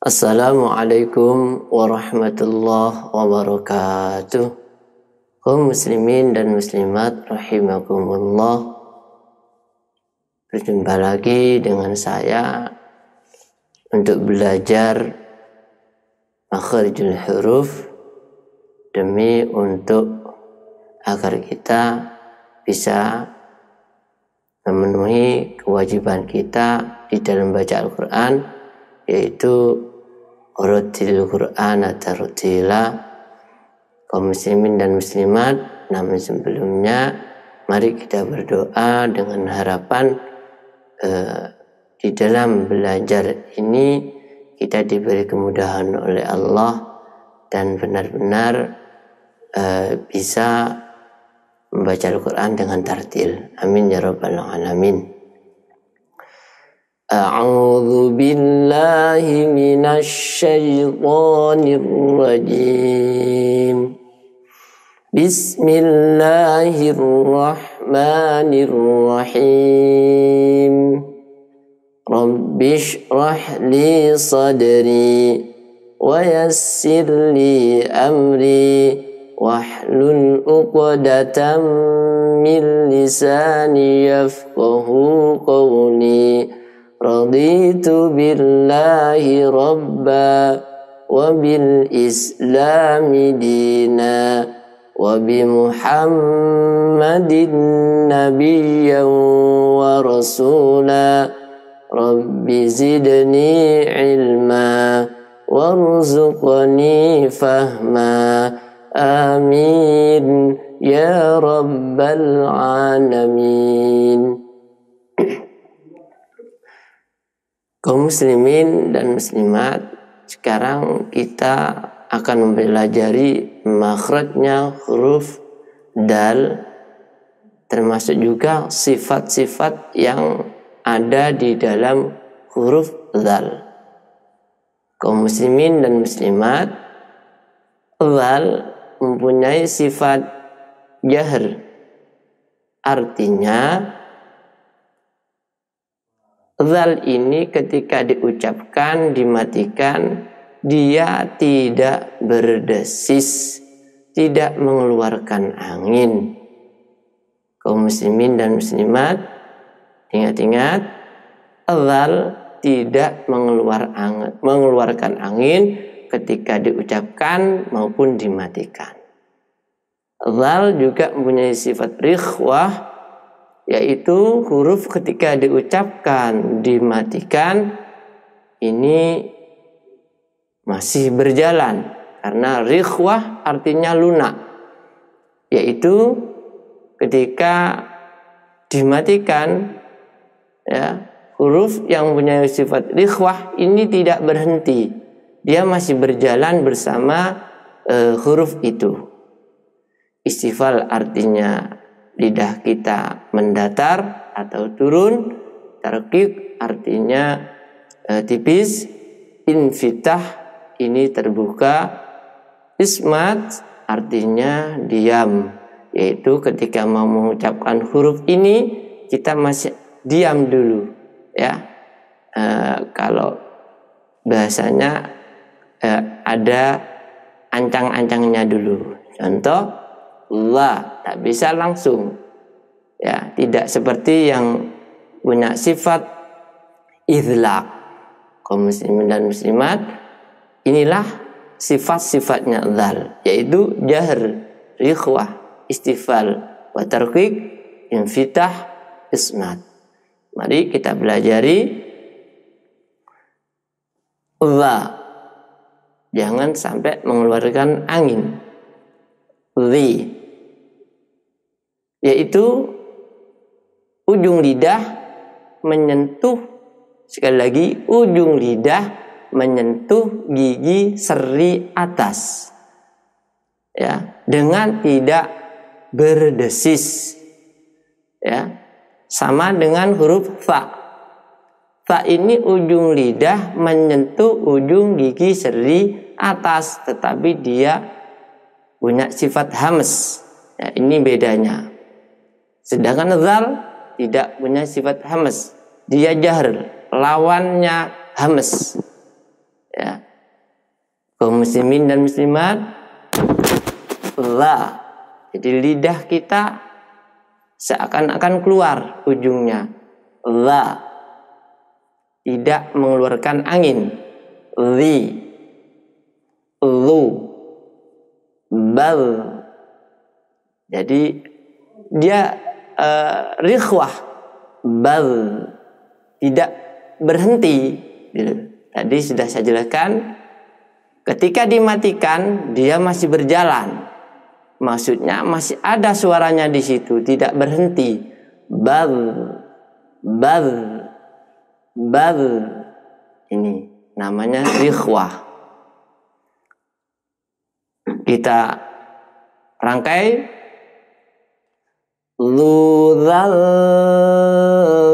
Assalamualaikum warahmatullahi wabarakatuh. Kaum muslimin dan muslimat rahimakumullah. Berjumpa lagi dengan saya untuk belajar makharijul huruf demi untuk agar kita bisa memenuhi kewajiban kita di dalam baca Al-Quran yaitu Urutil Qur'ana tartila kaum muslimin dan muslimat namun sebelumnya mari kita berdoa dengan harapan eh, di dalam belajar ini kita diberi kemudahan oleh Allah dan benar-benar eh, bisa membaca Al-Quran dengan tartil. Amin ya Rabbal Alamin. أعوذ بالله من الشيطان الرجيم بسم الله الرحمن الرحيم رب اشرح لي صدري ويسر لي أمري واحلل عقدة من لساني يفقه قولي رضيت بالله ربا وبالإسلام دينا وبمحمد نبيا ورسولا رب زدني علما وارزقني فهما آمين يا رب العالمين Kaum muslimin dan muslimat, sekarang kita akan mempelajari makhrajnya huruf dal termasuk juga sifat-sifat yang ada di dalam huruf dal. Kaum muslimin dan muslimat, dal mempunyai sifat jahar. Artinya, zal ini ketika diucapkan, dimatikan, dia tidak berdesis, tidak mengeluarkan angin. Kaum muslimin dan muslimat, ingat-ingat, zal tidak mengeluarkan angin ketika diucapkan maupun dimatikan. Zal juga mempunyai sifat rikhwah, yaitu huruf ketika diucapkan dimatikan ini masih berjalan karena rikhwah artinya lunak yaitu ketika dimatikan ya huruf yang punya sifat rikhwah ini tidak berhenti dia masih berjalan bersama uh, huruf itu istifal artinya lidah kita mendatar atau turun terkik artinya e, tipis infitah ini terbuka ismat artinya diam yaitu ketika mau mengucapkan huruf ini kita masih diam dulu ya e, kalau bahasanya e, ada ancang-ancangnya dulu contoh la tak bisa langsung ya tidak seperti yang punya sifat idlak kaum muslimin dan muslimat inilah sifat-sifatnya dzal yaitu jahr rikhwah istifal wa tarqiq infitah ismat mari kita belajari la jangan sampai mengeluarkan angin li yaitu ujung lidah menyentuh sekali lagi ujung lidah menyentuh gigi seri atas ya dengan tidak berdesis ya sama dengan huruf fa fa ini ujung lidah menyentuh ujung gigi seri atas tetapi dia punya sifat hams ya, ini bedanya Sedangkan zal tidak punya sifat hamas. Dia jahr, lawannya hamas. Ya. Kau muslimin dan muslimat la. Jadi lidah kita seakan-akan keluar ujungnya. La. Tidak mengeluarkan angin. Li. Lu bal. Jadi dia uh, rikhwah bal tidak berhenti gitu. tadi sudah saya jelaskan ketika dimatikan dia masih berjalan maksudnya masih ada suaranya di situ tidak berhenti bal bal bal ini namanya rikhwah kita rangkai lu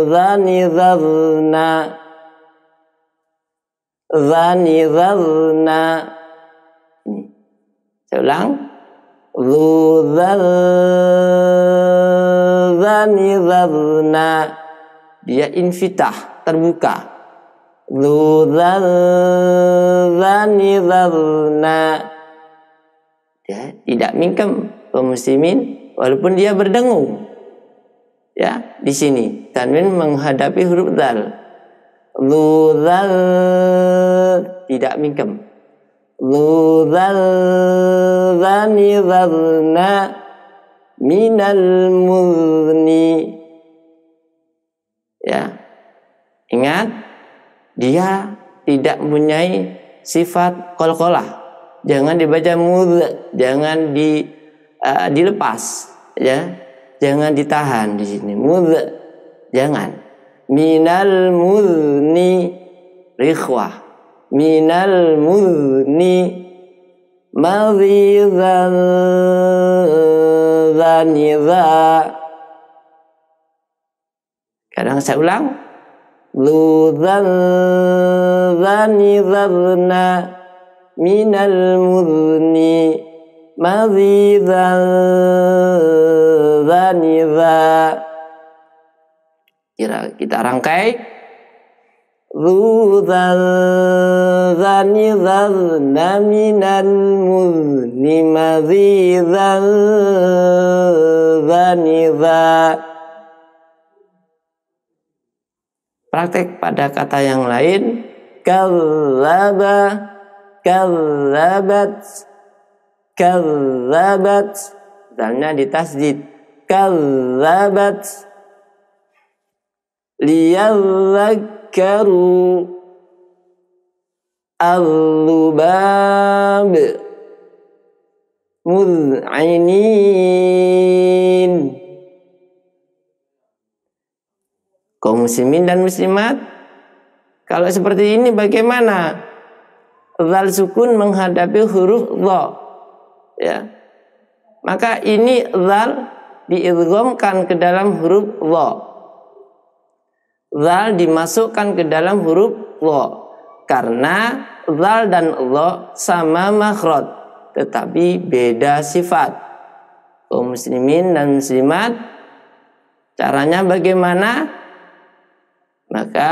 zani ذرنا zani ذرنا ini saya ulang zani ذرنا dia infitah terbuka zani ذرنا dia tidak mingkem pemusimin walaupun dia berdengung Ya, di sini tanwin menghadapi huruf dal. luzal tidak mingkem. luzal zani zalna minal muzni. Ya. Ingat dia tidak mempunyai sifat kolkolah. Jangan dibaca muz jangan di uh, dilepas, ya jangan ditahan di sini mud jangan minal mudni rikhwah minal mudni madhidan dhanidha kadang saya ulang ludhan dhanidharna minal mudni مضيذا ذنذا kita kita rangkai Zudzal zanizal naminan muzni mazizal zaniza Praktek pada kata yang lain Kallaba Kallabat Kalabat. Misalnya di tasjid. Kalabat. Liyallakaru. Al-lubab. Mud'inin. Kaum muslimin dan muslimat. Kalau seperti ini bagaimana? Zal sukun menghadapi huruf dha ya maka ini zal diidghamkan ke dalam huruf lo zal dimasukkan ke dalam huruf lo karena zal dan lo sama makhraj tetapi beda sifat kaum muslimin dan muslimat caranya bagaimana maka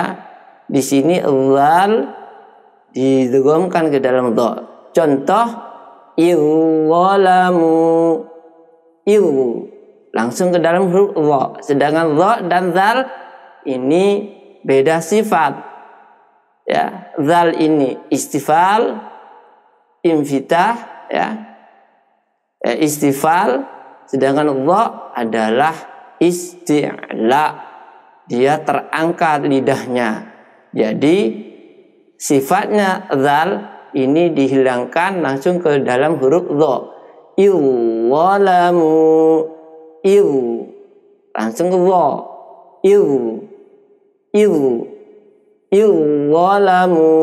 di sini zal didugumkan ke dalam do. Contoh idzalamu il langsung ke dalam huruf lo sedangkan lo dan zal ini beda sifat ya zal ini istifal invitah ya, ya istifal sedangkan lo adalah isti'la dia terangkat lidahnya jadi sifatnya zal ini dihilangkan langsung ke dalam huruf lo. Iu walamu iu langsung ke Iu iu iu walamu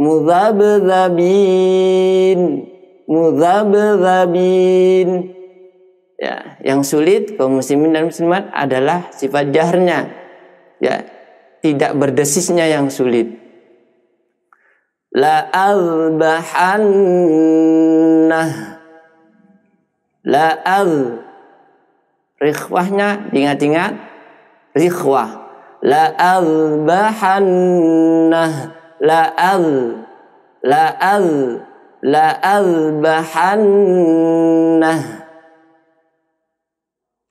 muzabzabin muzabzabin ya yang sulit kaum muslimin dan muslimat adalah sifat jahrnya ya tidak berdesisnya yang sulit la'adbahannah la'ad rikhwahnya ingat-ingat rikhwah la'adbahannah la'ad la'ad la'adbahannah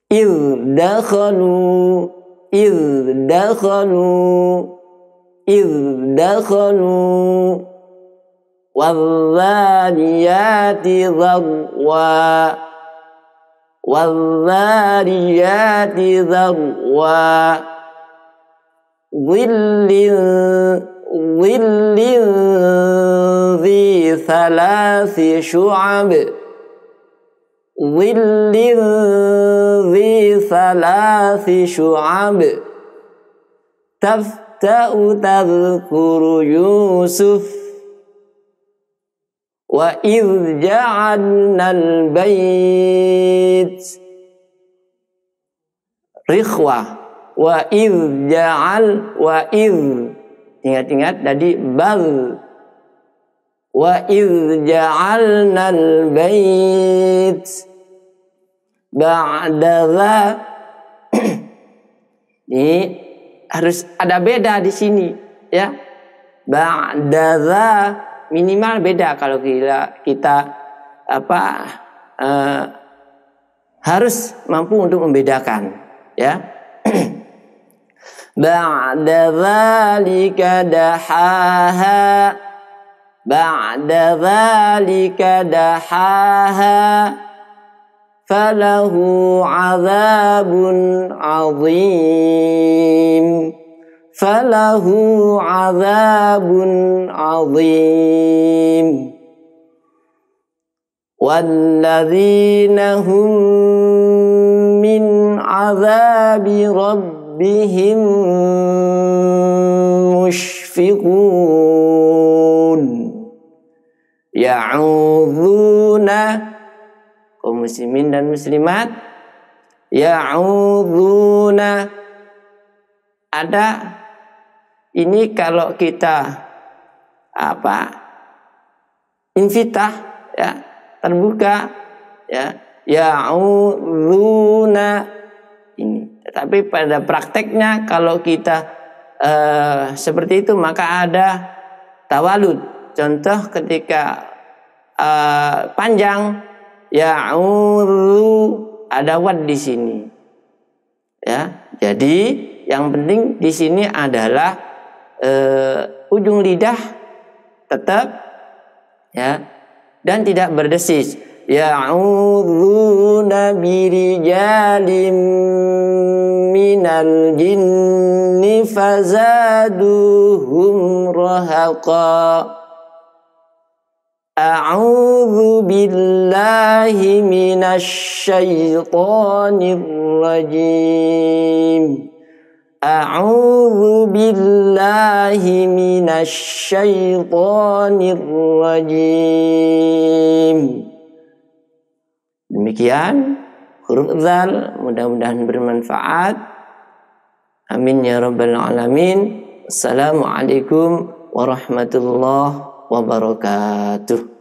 إذ دخلوا إذ دخلوا إذ دخلوا والذاريات ذروا والذاريات ذروا ظل ظل ذي ثلاث شعب ظل ذي ثلاث شعب تفتأ تذكر يوسف Wa idh bait rikhwa wa idh ja'al wa idh ingat-ingat tadi bal wa idh ja'alnal bait ba'dala ini harus ada beda di sini ya ba'dala minimal beda kalau kita, kita apa eh, harus mampu untuk membedakan ya ba'da dzalika dahaha ba'da dzalika dahaha falahu 'adzabun 'adzim فله عذاب عظيم والذين هم من عذاب ربهم مشفقون يعوذون kaum muslimin dan muslimat ada Ini kalau kita apa invita ya terbuka ya ya ya'uduna ini tapi pada prakteknya kalau kita eh, seperti itu maka ada tawalud contoh ketika eh, panjang ya'uru ada wad di sini ya jadi yang penting di sini adalah uh, ujung lidah tetap ya dan tidak berdesis ya'udzuuna birijalim minal jinni fazaduhum rahaqa A'udzu billahi minasy syaithanir rajim A'udzu billahi من الشيطان rajim. Demikian huruf zal mudah-mudahan bermanfaat. Amin ya rabbal alamin. Assalamualaikum warahmatullahi wabarakatuh.